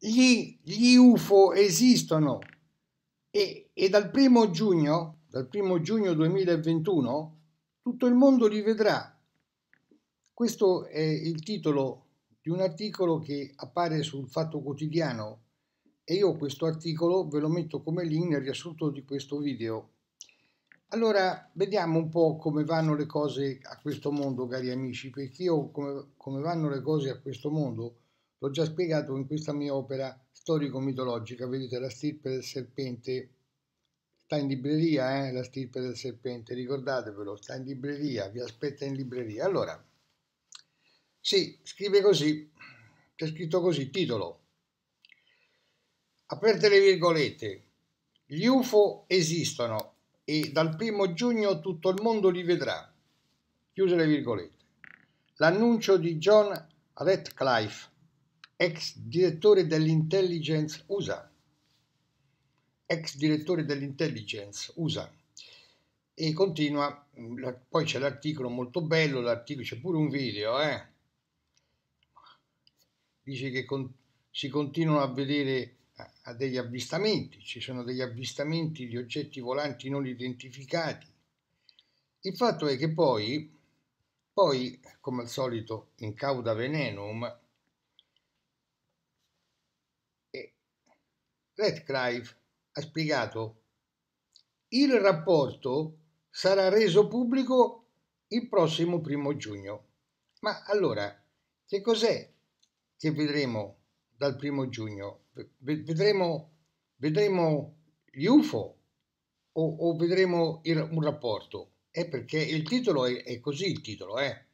Gli, gli UFO esistono e, e dal, primo giugno, dal primo giugno 2021 tutto il mondo li vedrà. Questo è il titolo di un articolo che appare sul Fatto Quotidiano e io questo articolo ve lo metto come link nel riassunto di questo video. Allora, vediamo un po' come vanno le cose a questo mondo, cari amici, perché io come, come vanno le cose a questo mondo L'ho già spiegato in questa mia opera storico-mitologica, vedete la stirpe del serpente, sta in libreria, eh? la stirpe del serpente, ricordatevelo, sta in libreria, vi aspetta in libreria. Allora, sì, scrive così, c'è scritto così, titolo, aperte le virgolette, gli UFO esistono e dal primo giugno tutto il mondo li vedrà, chiuse le virgolette. L'annuncio di John Radcliffe ex direttore dell'intelligence USA, ex direttore dell'intelligence USA. E continua, mm, poi c'è l'articolo molto bello, l'articolo, c'è pure un video, eh? dice che con, si continuano a vedere a, a degli avvistamenti, ci sono degli avvistamenti di oggetti volanti non identificati. Il fatto è che poi, poi come al solito in cauda venenum, Redcliffe ha spiegato. Il rapporto sarà reso pubblico il prossimo primo giugno. Ma allora, che cos'è che vedremo dal primo giugno? Vedremo, vedremo gli UFO o, o vedremo il, un rapporto? È eh, perché il titolo è, è così il titolo, eh?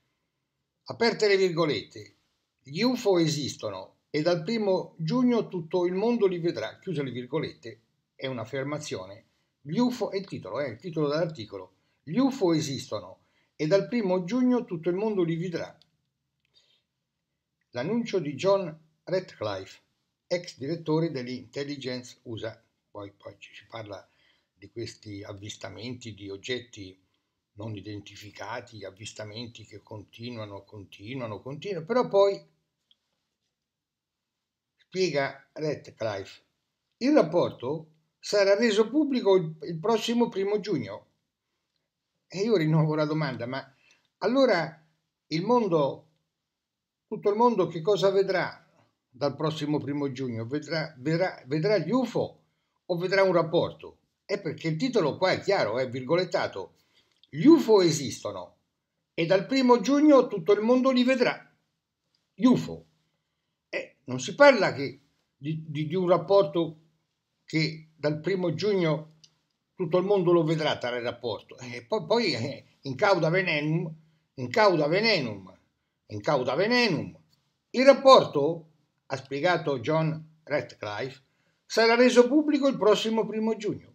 Aperte le virgolette, gli UFO esistono, e dal primo giugno tutto il mondo li vedrà, chiuse le virgolette, è un'affermazione. Gli UFO è il titolo, è eh, il titolo dell'articolo. Gli UFO esistono e dal primo giugno tutto il mondo li vedrà. L'annuncio di John Ratcliffe, ex direttore dell'intelligence USA, poi, poi ci parla di questi avvistamenti di oggetti non identificati, avvistamenti che continuano, continuano, continuano, però poi spiega Ratcliffe. Il rapporto sarà reso pubblico il prossimo primo giugno. E io rinnovo la domanda, ma allora il mondo, tutto il mondo che cosa vedrà dal prossimo primo giugno? Vedrà, vedrà, vedrà gli UFO o vedrà un rapporto? È eh, perché il titolo qua è chiaro, è virgolettato. Gli UFO esistono e dal primo giugno tutto il mondo li vedrà. Gli UFO non si parla che di, di, di un rapporto che dal primo giugno tutto il mondo lo vedrà tale rapporto. E eh, poi, poi eh, in cauda venenum, in cauda venenum, in cauda venenum. Il rapporto, ha spiegato John Ratcliffe, sarà reso pubblico il prossimo primo giugno.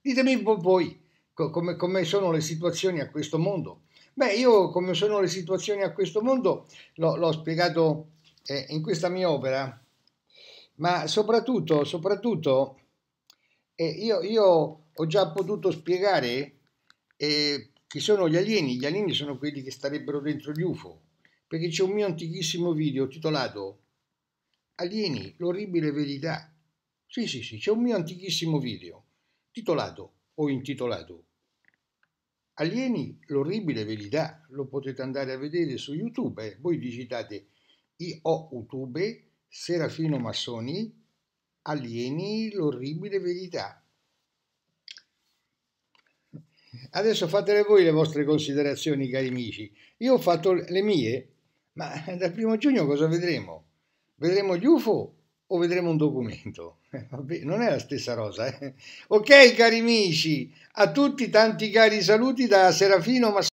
Ditemi un po' voi come, come sono le situazioni a questo mondo. Beh, io come sono le situazioni a questo mondo l'ho, l'ho spiegato eh, in questa mia opera, ma soprattutto, soprattutto eh, io, io, ho già potuto spiegare eh, chi sono gli alieni, gli alieni sono quelli che starebbero dentro gli UFO, perché c'è un mio antichissimo video titolato Alieni, l'orribile verità. Sì, sì, sì, c'è un mio antichissimo video titolato o intitolato Alieni, l'orribile verità. Lo potete andare a vedere su YouTube, eh. voi digitate I.O. Utube, Serafino Massoni, Alieni, l'orribile verità. Adesso fatele voi le vostre considerazioni, cari amici. Io ho fatto le mie, ma dal primo giugno cosa vedremo? Vedremo gli UFO o vedremo un documento? Vabbè, non è la stessa cosa. Eh? Ok, cari amici, a tutti tanti cari saluti da Serafino Massoni.